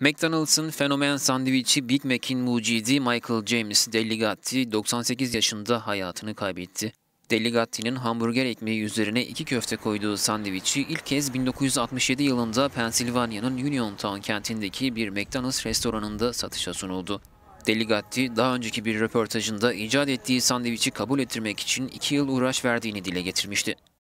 McDonald's'ın fenomen sandviçi Big Mac'in mucidi Michael James Deligatti 98 yaşında hayatını kaybetti. Deligatti'nin hamburger ekmeği üzerine iki köfte koyduğu sandviçi ilk kez 1967 yılında Pensilvanya'nın Uniontown kentindeki bir McDonald's restoranında satışa sunuldu. Deligatti daha önceki bir röportajında icat ettiği sandviçi kabul ettirmek için iki yıl uğraş verdiğini dile getirmişti.